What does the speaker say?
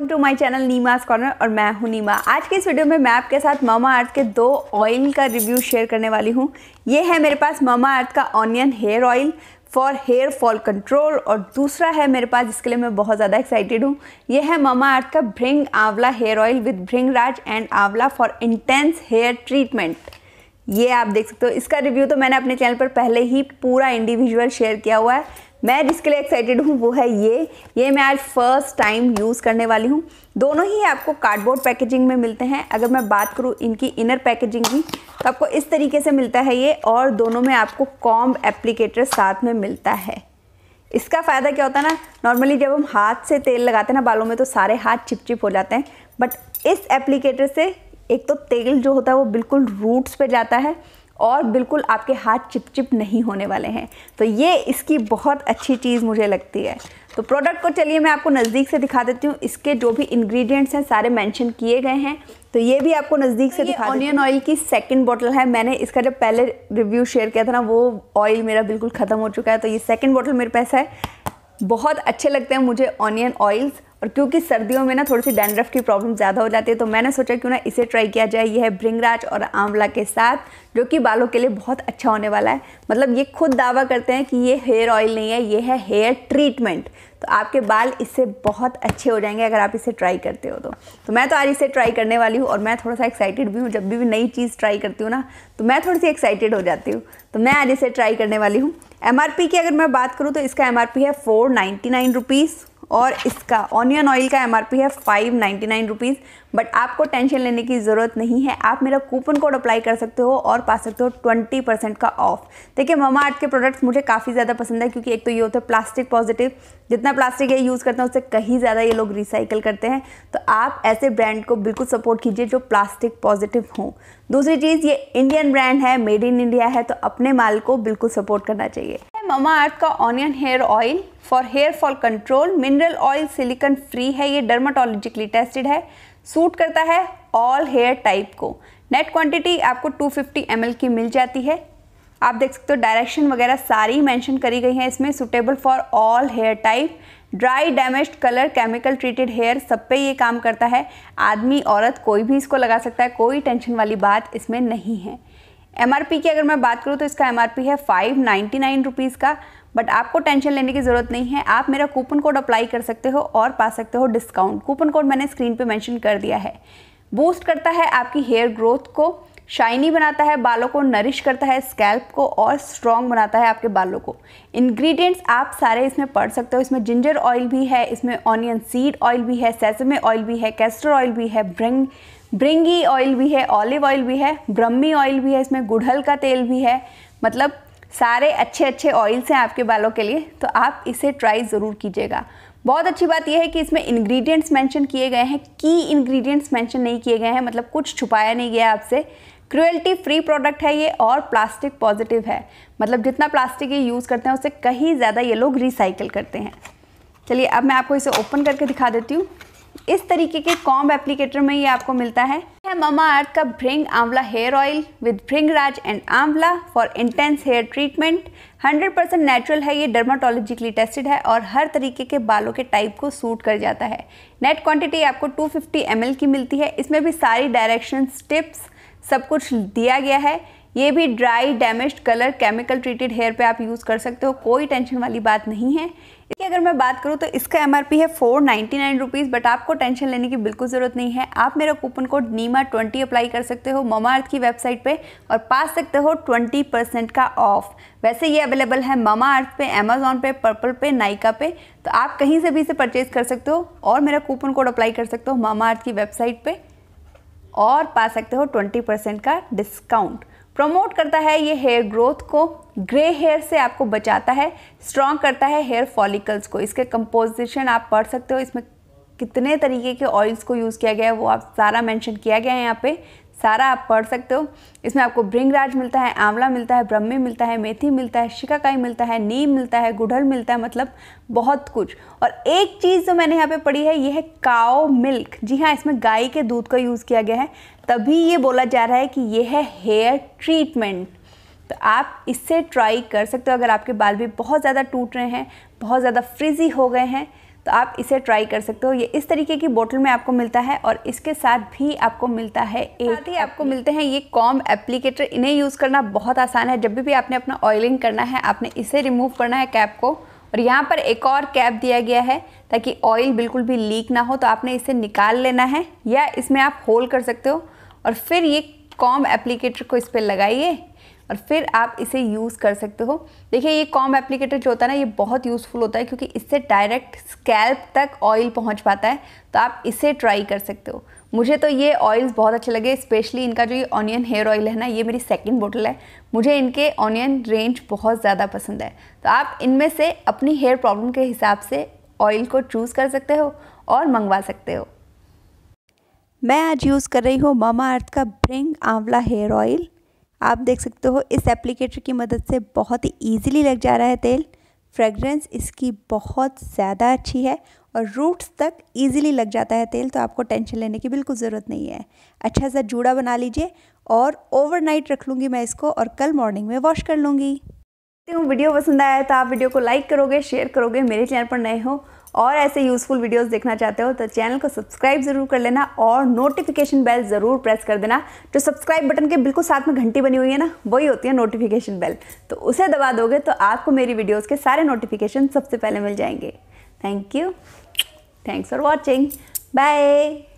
welcome to my channel Neema's corner और मैं हूं नीमा आज के इस वीडियो में मैं आपके साथ मामा अर्थ के दो ऑयल का रिव्यू शेयर करने वाली हूं ये है मेरे पास मामा अर्थ का onion hair oil for hair fall control और दूसरा है मेरे पास जिसके लिए मैं बहुत ज़्यादा एक्साइटेड हूँ यह है मामा अर्थ का Bhringamla hair oil with Bhringraj and amla for intense hair treatment ये आप देख सकते हो इसका रिव्यू तो मैंने अपने चैनल पर पहले ही पूरा इंडिविजुअल शेयर किया हुआ है मैं जिसके लिए एक्साइटेड हूँ वो है ये ये मैं आज फर्स्ट टाइम यूज़ करने वाली हूँ दोनों ही आपको कार्डबोर्ड पैकेजिंग में मिलते हैं अगर मैं बात करूँ इनकी इनर पैकेजिंग की तो आपको इस तरीके से मिलता है ये और दोनों में आपको कॉम्ब एप्लीकेटर साथ में मिलता है इसका फ़ायदा क्या होता है ना नॉर्मली जब हम हाथ से तेल लगाते हैं ना बालों में तो सारे हाथ चिपचिप हो जाते हैं बट इस एप्लीकेटर से एक तो तेल जो होता है वो बिल्कुल रूट्स पर जाता है और बिल्कुल आपके हाथ चिपचिप नहीं होने वाले हैं तो ये इसकी बहुत अच्छी चीज़ मुझे लगती है तो प्रोडक्ट को चलिए मैं आपको नज़दीक से दिखा देती हूँ इसके जो भी इंग्रेडिएंट्स हैं सारे मेंशन किए गए हैं तो ये भी आपको नज़दीक से दिखा ऑनियन ऑयल की सेकंड बोतल है मैंने इसका जब पहले रिव्यू शेयर किया था ना वो ऑयल मेरा बिल्कुल ख़त्म हो चुका है तो ये सेकंड बोतल मेरे पास है बहुत अच्छे लगते हैं मुझे ऑनियन ऑयल्स और क्योंकि सर्दियों में ना थोड़ी सी डैंड्रफ की प्रॉब्लम ज़्यादा हो जाती है तो मैंने सोचा क्यों ना इसे ट्राई किया जाए यह है भृंगराज और आंवला के साथ जो कि बालों के लिए बहुत अच्छा होने वाला है मतलब ये खुद दावा करते हैं कि ये हेयर ऑयल नहीं है ये है हेयर ट्रीटमेंट तो आपके बाल इससे बहुत अच्छे हो जाएंगे अगर आप इसे ट्राई करते हो तो तो मैं तो आज इसे ट्राई करने वाली हूँ और मैं थोड़ा सा एक्साइटेड भी हूँ जब भी, नई चीज़ ट्राई करती हूँ ना तो मैं थोड़ी सी एक्साइटेड हो जाती हूँ तो मैं आज इसे ट्राई करने वाली हूँ एम की अगर मैं बात करूँ तो इसका एम है फ़ोर नाइन्टी और इसका ऑनियन ऑयल का एम है five ninety nine rupees but आपको टेंशन लेने की ज़रूरत नहीं है आप मेरा कूपन कोड अप्लाई कर सकते हो और पा सकते हो ट्वेंटी परसेंट का ऑफ देखिए ममा आर्ट के प्रोडक्ट्स मुझे काफ़ी ज़्यादा पसंद है क्योंकि एक तो ये होता है प्लास्टिक पॉजिटिव जितना प्लास्टिक ये यूज़ करते हैं उससे कहीं ज़्यादा ये लोग रिसाइकल करते हैं तो आप ऐसे ब्रांड को बिल्कुल सपोर्ट कीजिए जो प्लास्टिक पॉजिटिव हों दूसरी चीज़ ये इंडियन ब्रांड है मेड इन इंडिया है तो अपने माल को बिल्कुल सपोर्ट करना चाहिए ममा अर्थ का onion hair oil for hair fall control mineral oil silicone free है ये डर्माटोलॉजिकली टेस्टेड है सूट करता है ऑल हेयर टाइप को नेट क्वांटिटी आपको 250 फिफ्टी की मिल जाती है आप देख सकते हो डायरेक्शन वगैरह सारी मेंशन करी गई हैं इसमें suitable for all hair type dry damaged colour chemical treated hair सब पे ये काम करता है आदमी औरत कोई भी इसको लगा सकता है कोई टेंशन वाली बात इसमें नहीं है एम की अगर मैं बात करूँ तो इसका एम है फाइव नाइन्टी नाइन रुपीज़ का बट आपको टेंशन लेने की ज़रूरत नहीं है आप मेरा कूपन कोड अप्लाई कर सकते हो और पा सकते हो डिस्काउंट कूपन कोड मैंने स्क्रीन पे मेंशन कर दिया है बूस्ट करता है आपकी हेयर ग्रोथ को शाइनी बनाता है बालों को नरिश करता है स्कैल्प को और स्ट्रॉन्ग बनाता है आपके बालों को इंग्रेडिएंट्स आप सारे इसमें पढ़ सकते हो इसमें जिंजर ऑयल भी है इसमें ऑनियन सीड ऑयल भी है सेसमे ऑयल भी है कैस्टर ऑयल भी है ब्रिंग ब्रिंगी ऑयल भी है ऑलिव ऑयल भी है ब्रह्मी ऑयल भी है इसमें गुड़हल का तेल भी है मतलब सारे अच्छे अच्छे ऑयल्स हैं आपके बालों के लिए तो आप इसे ट्राई ज़रूर कीजिएगा बहुत अच्छी बात यह है कि इसमें इंग्रेडिएंट्स मेंशन किए गए हैं की इंग्रेडिएंट्स मेंशन नहीं किए गए हैं मतलब कुछ छुपाया नहीं गया आपसे क्रुएल्टी फ्री प्रोडक्ट है ये और प्लास्टिक पॉजिटिव है मतलब जितना प्लास्टिक ये यूज़ करते हैं उससे कहीं ज़्यादा ये लोग रिसाइकिल करते हैं चलिए अब मैं आपको इसे ओपन करके दिखा देती हूँ इस तरीके के कॉम्ब एप्लीकेटर में ये आपको मिलता है ममा अर्थ का Bhringamla hair oil with Bhringraj and amla for intense hair treatment 100% percent natural है ये डर्माटोलॉजिकली टेस्टेड है और हर तरीके के बालों के टाइप को सूट कर जाता है नेट क्वांटिटी आपको 250 ml की मिलती है इसमें भी सारी डायरेक्शन टिप्स सब कुछ दिया गया है ये भी dry damage colour chemical treated hair पे आप यूज़ कर सकते हो कोई टेंशन वाली बात नहीं है इसकी अगर मैं बात करूँ तो इसका एम है four ninety nine rupees but आपको टेंशन लेने की बिल्कुल ज़रूरत नहीं है आप मेरा coupon code Neema twenty apply कर सकते हो ममा अर्थ की वेबसाइट पे और पा सकते हो ट्वेंटी परसेंट का ऑफ वैसे ये अवेलेबल है ममा अर्थ पे अमेजोन पे पर्पल पे नाइका पे तो आप कहीं से भी इसे परचेज़ कर सकते हो और मेरा कूपन कोड अप्लाई कर सकते हो ममा अर्थ की वेबसाइट पर और पा सकते हो ट्वेंटी परसेंट का डिस्काउंट प्रमोट करता है ये हेयर ग्रोथ को ग्रे हेयर से आपको बचाता है स्ट्रॉन्ग करता है हेयर फॉलिकल्स को इसके कंपोजिशन आप पढ़ सकते हो इसमें कितने तरीके के ऑयल्स को यूज़ किया गया है वो आप सारा मेंशन किया गया है यहाँ पे सारा आप पढ़ सकते हो इसमें आपको भृंगराज मिलता है आंवला मिलता है ब्रह्मी मिलता है मेथी मिलता है शिकाकाई मिलता है नीम मिलता है गुड़हल मिलता है मतलब बहुत कुछ और एक चीज़ जो मैंने यहाँ पे पढ़ी है ये है काओ मिल्क जी हाँ इसमें गाय के दूध का यूज़ किया गया है तभी ये बोला जा रहा है कि ये है हेयर ट्रीटमेंट तो आप इससे ट्राई कर सकते हो अगर आपके बाल भी बहुत ज़्यादा टूट रहे हैं बहुत ज़्यादा फ्रिजी हो गए हैं तो आप इसे ट्राई कर सकते हो ये इस तरीके की बोतल में आपको मिलता है और इसके साथ भी आपको मिलता है एक साथ ही आपको मिलते हैं ये कॉम एप्लीकेटर इन्हें यूज़ करना बहुत आसान है जब भी, भी आपने अपना ऑयलिंग करना है आपने इसे रिमूव करना है कैप को और यहाँ पर एक और कैप दिया गया है ताकि ऑयल बिल्कुल भी लीक ना हो तो आपने इसे निकाल लेना है या इसमें आप होल कर सकते हो और फिर ये कॉम एप्लीकेटर को इस पर लगाइए और फिर आप इसे यूज़ कर सकते हो देखिए ये कॉम एप्लीकेटर जो होता है ना ये बहुत यूज़फुल होता है क्योंकि इससे डायरेक्ट स्कैल्प तक ऑयल पहुंच पाता है तो आप इसे ट्राई कर सकते हो मुझे तो ये ऑयल्स बहुत अच्छे लगे स्पेशली इनका जो ये ऑनियन हेयर ऑयल है ना ये मेरी सेकेंड बोटल है मुझे इनके ऑनियन रेंज बहुत ज़्यादा पसंद है तो आप इनमें से अपनी हेयर प्रॉब्लम के हिसाब से ऑयल को चूज़ कर सकते हो और मंगवा सकते हो मैं आज यूज़ कर रही हूँ मामा अर्थ का ब्रिंग आंवला हेयर ऑयल आप देख सकते हो इस एप्लीकेटर की मदद से बहुत ही ईजिली लग जा रहा है तेल फ्रेगरेंस इसकी बहुत ज़्यादा अच्छी है और रूट्स तक ईजिली लग जाता है तेल तो आपको टेंशन लेने की बिल्कुल ज़रूरत नहीं है अच्छा सा जूड़ा बना लीजिए और ओवरनाइट रख लूँगी मैं इसको और कल मॉर्निंग में वॉश कर लूँगी हूँ वीडियो पसंद आया तो आप वीडियो को लाइक करोगे शेयर करोगे मेरे चैनल पर नए हो और ऐसे यूज़फुल वीडियोस देखना चाहते हो तो चैनल को सब्सक्राइब ज़रूर कर लेना और नोटिफिकेशन बेल ज़रूर प्रेस कर देना जो सब्सक्राइब बटन के बिल्कुल साथ में घंटी बनी हुई है ना वही होती है नोटिफिकेशन बेल तो उसे दबा दोगे तो आपको मेरी वीडियोज़ के सारे नोटिफिकेशन सबसे पहले मिल जाएंगे thank you thanks for watching bye